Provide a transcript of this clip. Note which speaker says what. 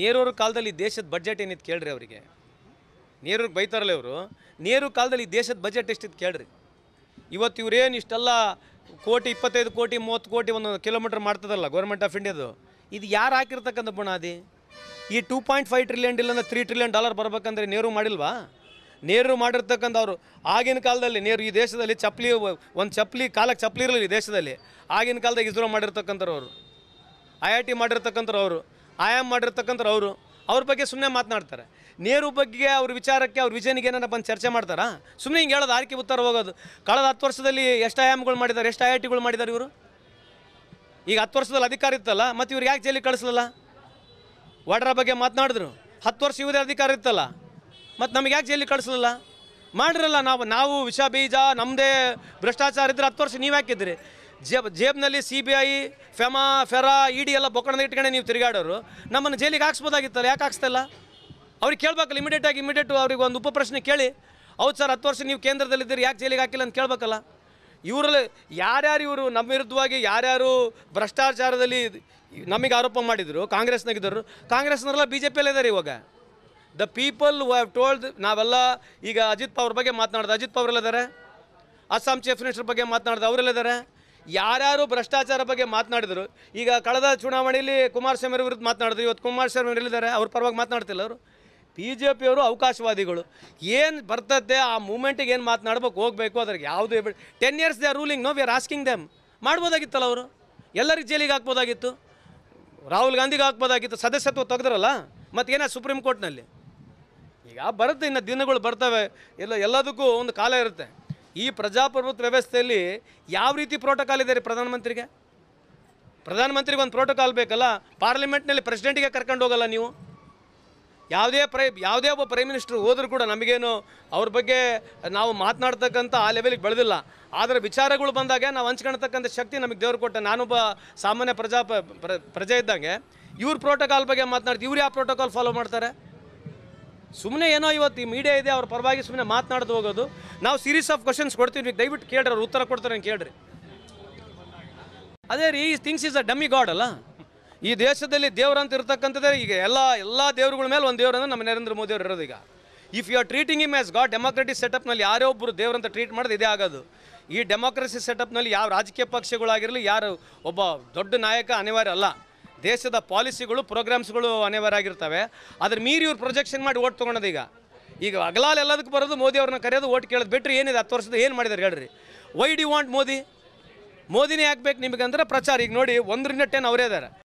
Speaker 1: ನೇರೋರ ಕಾಲದಲ್ಲಿ ದೇಶದ ಬಜೆಟ್ ಏನಿತ್ತು ಕೇಳ್ರಿ ಅವರಿಗೆ ನೇರೋರ್ಗೆ ಬೈತಾರಲ್ಲ ಇವರು ನೇರು ಕಾಲದಲ್ಲಿ ದೇಶದ ಬಜೆಟ್ ಎಷ್ಟಿತ್ತು ಕೇಳ್ರಿ ಇವತ್ತು ಇವ್ರೇನು ಇಷ್ಟೆಲ್ಲ ಕೋಟಿ ಇಪ್ಪತ್ತೈದು ಕೋಟಿ ಮೂವತ್ತು ಕೋಟಿ ಒಂದು ಕಿಲೋಮೀಟ್ರ್ ಮಾಡ್ತದಲ್ಲ ಗೌರ್ಮೆಂಟ್ ಆಫ್ ಇಂಡಿಯಾದು ಇದು ಯಾರು ಹಾಕಿರ್ತಕ್ಕಂಥ ಬುಣಾದಿ ಈ ಟೂ ಪಾಯಿಂಟ್ ಫೈವ್ ಟ್ರಿಲಿಯನ್ ಇಲ್ಲಂದ್ರೆ ತ್ರೀ ಟ್ರಿಲಿಯನ್ ಡಾಲರ್ ಬರಬೇಕಂದ್ರೆ ನೇರು ಮಾಡಿಲ್ವಾ ನೇರು ಮಾಡಿರ್ತಕ್ಕಂಥ ಅವರು ಆಗಿನ ಕಾಲದಲ್ಲಿ ನೇರು ಈ ದೇಶದಲ್ಲಿ ಚಪ್ಪಲಿ ಒಂದು ಚಪ್ಪಲಿ ಕಾಲಕ್ಕೆ ಚಪ್ಪಲಿ ಇರಲಿಲ್ಲ ಈ ದೇಶದಲ್ಲಿ ಆಗಿನ ಕಾಲದಾಗ ಇಸ್ರೋ ಮಾಡಿರ್ತಕ್ಕಂಥವ್ರು ಅವರು ಐ ಐ ಟಿ ಮಾಡಿರ್ತಕ್ಕಂಥವ್ರು ಅವರು ಆಯಾಮ ಮಾಡಿರ್ತಕ್ಕಂಥವ್ರು ಅವರು ಅವ್ರ ಬಗ್ಗೆ ಸುಮ್ಮನೆ ಮಾತನಾಡ್ತಾರೆ ನೇರು ಬಗ್ಗೆ ಅವ್ರ ವಿಚಾರಕ್ಕೆ ಅವ್ರ ವಿಜಯನಿಗೆ ಏನಾರ ಬಂದು ಚರ್ಚೆ ಮಾಡ್ತಾರಾ ಸುಮ್ಮನೆ ಹಿಂಗೆ ಹೇಳೋದು ಆರ್ಕೆ ಉತ್ತರ ಹೋಗೋದು ಕಳೆದ ಹತ್ತು ವರ್ಷದಲ್ಲಿ ಎಷ್ಟು ಆಯಾಮ್ಗಳು ಮಾಡಿದ್ದಾರೆ ಎಷ್ಟು ಐ ಐ ಟಿಗಳು ಮಾಡಿದ್ದಾರೆ ಇವರು ಈಗ ಹತ್ತು ವರ್ಷದಲ್ಲಿ ಅಧಿಕಾರ ಇತ್ತಲ್ಲ ಮತ್ತು ಇವ್ರಿಗೆ ಯಾಕೆ ಜೈಲಿಗೆ ಕಳಿಸ್ಲಲ್ಲ ವಾಡ್ರ ಬಗ್ಗೆ ಮಾತನಾಡಿದ್ರು ಹತ್ತು ವರ್ಷ ಇವುದೇ ಅಧಿಕಾರ ಇತ್ತಲ್ಲ ಮತ್ತು ನಮಗೆ ಯಾಕೆ ಜೈಲಿಗೆ ಕಳಿಸಲಿಲ್ಲ ಮಾಡಿರಲ್ಲ ನಾವು ನಾವು ವಿಷ ಬೀಜ ನಮ್ಮದೇ ಭ್ರಷ್ಟಾಚಾರ ಇದ್ದರೆ ಹತ್ತು ವರ್ಷ ನೀವು ಹಾಕಿದ್ರಿ ಜೇಬ್ ಜೇಬ್ನಲ್ಲಿ C B I FEMA FERA E D ಎಲ್ಲ ಬೊಕ್ಕಣದ ಇಟ್ಕೊಂಡೆ ನೀವು ತಿರುಗಾಡೋರು ನಮ್ಮನ್ನು ಜೈಲಿಗೆ ಹಾಕ್ಸ್ಬೋದಾಗಿತ್ತಲ್ಲ ಯಾಕೆ ಹಾಕ್ಸ್ತಾಯಿಲ್ಲ ಅವ್ರಿಗೆ ಕೇಳಬೇಕಲ್ಲ ಇಮಿಡಿಯೇಟಾಗಿ ಇಮಿಡಿಯೇಟು ಅವ್ರಿಗೆ ಒಂದು ಉಪಪ್ರಶ್ನೆ ಕೇಳಿ ಹೌದು ಸರ್ ಹತ್ತು ವರ್ಷ ನೀವು ಕೇಂದ್ರದಲ್ಲಿದ್ದೀರಿ ಯಾಕೆ ಜೈಲಿಗೆ ಹಾಕಿಲ್ಲ ಅಂತ ಕೇಳಬೇಕಲ್ಲ ಇವರಲ್ಲಿ ಯಾರ್ಯಾರು ಇವರು ನಮ್ಮ ವಿರುದ್ಧವಾಗಿ ಯಾರ್ಯಾರು ಭ್ರಷ್ಟಾಚಾರದಲ್ಲಿ ನಮಗೆ ಆರೋಪ ಮಾಡಿದರು ಕಾಂಗ್ರೆಸ್ನಾಗಿದ್ದರು ಕಾಂಗ್ರೆಸ್ನವರೆಲ್ಲ ಬಿ ಜೆ ಪಿಯಲ್ಲಿ ಇದ್ದಾರೆ ಇವಾಗ the people who have told ನಾವೆಲ್ಲ ಈಗ ಅಜಿತ್ ಪವರ್ ಬಗ್ಗೆ ಮಾತನಾಡ್ದು ಅಜಿತ್ ಪವರ್ ಎಲ್ಲಿದ್ದಾರೆ ಅಸ್ಸಾಂ ಚೀಫ್ ಮಿನಿಸ್ಟರ್ ಬಗ್ಗೆ ಮಾತನಾಡ್ದು ಅವರೆಲ್ಲ ಯಾರ್ಯಾರು ಭ್ರಷ್ಟಾಚಾರ ಬಗ್ಗೆ ಮಾತನಾಡಿದರು ಈಗ ಕಳೆದ ಚುನಾವಣೆಯಲ್ಲಿ ಕುಮಾರಸ್ವಾಮಿ ವಿರುದ್ಧ ಮಾತನಾಡಿದ್ರು ಇವತ್ತು ಕುಮಾರಸ್ವಾಮಿ ಹೇಳಿದ್ದಾರೆ ಅವ್ರ ಪರವಾಗಿ ಮಾತನಾಡ್ತಿಲ್ಲ ಅವರು ಬಿ ಜೆ ಪಿಯವರು ಅವಕಾಶವಾದಿಗಳು ಏನು ಬರ್ತದೆ ಆ ಮೂಮೆಂಟಿಗೆ ಏನು ಮಾತನಾಡ್ಬೇಕು ಹೋಗಬೇಕು ಅದ್ರಿಗೆ ಯಾವುದೇ ten years they ruling no we are asking them ಮಾಡ್ಬೋದಾಗಿತ್ತಲ್ಲ ಅವರು ಎಲ್ಲರಿಗೆ ಜೈಲಿಗೆ ಹಾಕ್ಬೋದಾಗಿತ್ತು ರಾಹುಲ್ ಗಾಂಧಿಗೆ ಹಾಕ್ಬೋದಾಗಿತ್ತು ಸದಸ್ಯತ್ವ ತೆಗೆದ್ರಲ್ಲ ಮತ್ತೇನ ಸುಪ್ರೀಂ ಕೋರ್ಟ್ನಲ್ಲಿ ಈಗ ಬರುತ್ತೆ ಇನ್ನು ದಿನಗಳು ಬರ್ತವೆ ಎಲ್ಲ ಎಲ್ಲದಕ್ಕೂ ಒಂದು ಕಾಲ ಇರುತ್ತೆ ಈ ಪ್ರಜಾಪ್ರಭುತ್ವ ವ್ಯವಸ್ಥೆಯಲ್ಲಿ ಯಾವ ರೀತಿ ಪ್ರೋಟೋಕಾಲ್ ಇದೆ ರೀ ಪ್ರಧಾನಮಂತ್ರಿಗೆ ಪ್ರಧಾನಮಂತ್ರಿಗೆ ಒಂದು ಪ್ರೋಟೋಕಾಲ್ ಬೇಕಲ್ಲ ಪಾರ್ಲಿಮೆಂಟ್ನಲ್ಲಿ ಪ್ರೆಸಿಡೆಂಟಿಗೆ ಕರ್ಕೊಂಡು ಹೋಗಲ್ಲ ನೀವು ಯಾವುದೇ ಪ್ರೈ ಯಾವುದೇ ಒಬ್ಬ ಪ್ರೈಮ್ ಮಿನಿಸ್ಟರ್ ಹೋದರೂ ಕೂಡ ನಮಗೇನು ಅವ್ರ ಬಗ್ಗೆ ನಾವು ಮಾತನಾಡ್ತಕ್ಕಂಥ ಆ ಲೆವೆಲಿಗೆ ಬೆಳೆದಿಲ್ಲ ಆದರೆ ವಿಚಾರಗಳು ಬಂದಾಗ ನಾವು ಹಂಚ್ಕೊಳ್ತಕ್ಕಂಥ ಶಕ್ತಿ ನಮಗೆ ದೇವರು ಕೊಟ್ಟ ನಾನೊಬ್ಬ ಸಾಮಾನ್ಯ ಪ್ರಜಾ ಪ್ರಜೆ ಇದ್ದಂಗೆ ಇವ್ರ ಪ್ರೋಟೋಕಾಲ್ ಬಗ್ಗೆ ಮಾತನಾಡ್ತೀವಿ ಇವ್ರು ಯಾವ ಪ್ರೋಟೋಕಾಲ್ ಫಾಲೋ ಮಾಡ್ತಾರೆ ಸುಮ್ಮನೆ ಏನೋ ಇವತ್ತು ಈ ಮೀಡಿಯಾ ಇದೆ ಅವ್ರ ಪರವಾಗಿ ಸುಮ್ಮನೆ ಮಾತನಾಡೋದು ಹೋಗೋದು ನಾವು ಸೀರೀಸ್ ಆಫ್ ಕ್ವಶನ್ಸ್ ಕೊಡ್ತೀವಿ ದಯವಿಟ್ಟು ಕೇಳ್ರಿ ಅವ್ರು ಉತ್ತರ ಕೊಡ್ತಾರೆ ಕೇಳ್ರಿ ಅದೇ ರೀ ಈ things is a dummy god ಅಲ್ಲ ಈ ದೇಶದಲ್ಲಿ ದೇವ್ರಂತ ಇರ್ತಕ್ಕಂಥದ್ದೇ ಈಗ ಎಲ್ಲ ಎಲ್ಲ ದೇವ್ರಗಳ ಮೇಲೆ ಒಂದು ದೇವ್ರು ನಮ್ಮ ನರೇಂದ್ರ ಮೋದಿ ಅವರು ಇರೋದು ಈಗ if you are treating him as god democratic ಸೆಟಪ್ನಲ್ಲಿ ಯಾರೇ ಒಬ್ಬರು ಅಂತ ಟ್ರೀಟ್ ಮಾಡೋದು ಇದೇ ಆಗೋದು ಈ ಡೆಮಾಕ್ರಸಿ ಸೆಟಪ್ನಲ್ಲಿ ಯಾವ ರಾಜಕೀಯ ಪಕ್ಷಗಳಾಗಿರಲಿ ಯಾರು ಒಬ್ಬ ದೊಡ್ಡ ನಾಯಕ ಅನಿವಾರ್ಯ ಅಲ್ಲ ದೇಶದ ಪಾಲಿಸಿಗಳು ಪ್ರೋಗ್ರಾಮ್ಸ್ಗಳು ಆಗಿರ್ತವೆ ಆದರೆ ಮೀರಿ ಇವ್ರು ಪ್ರೊಜೆಕ್ಷನ್ ಮಾಡಿ ಓಟ್ ತೊಗೊಂಡೋದು ಈಗ ಈಗ ಅಗಲಾಲ್ ಎಲ್ಲದಕ್ಕೆ ಬರೋದು ಮೋದಿ ಅವ್ರನ್ನ ಕರೆಯೋದು ಓಟ್ ಕೇಳೋದು ಬಿಟ್ಟರೆ ಏನಿದೆ ಹತ್ತು ವರ್ಷದ ಏನು ಮಾಡಿದ್ದಾರೆ ಹೇಳ್ರಿ ವೈ ಡಿ ವಾಂಟ್ ಮೋದಿ ಮೋದಿನೇ ಹಾಕ್ಬೇಕು ನಿಮಗೆ ಅಂದ್ರೆ ಪ್ರಚಾರ ಈಗ ನೋಡಿ ಒಂದರಿಂದ ಟೆನ್ ಅವರೇ ಇದ್ದಾರೆ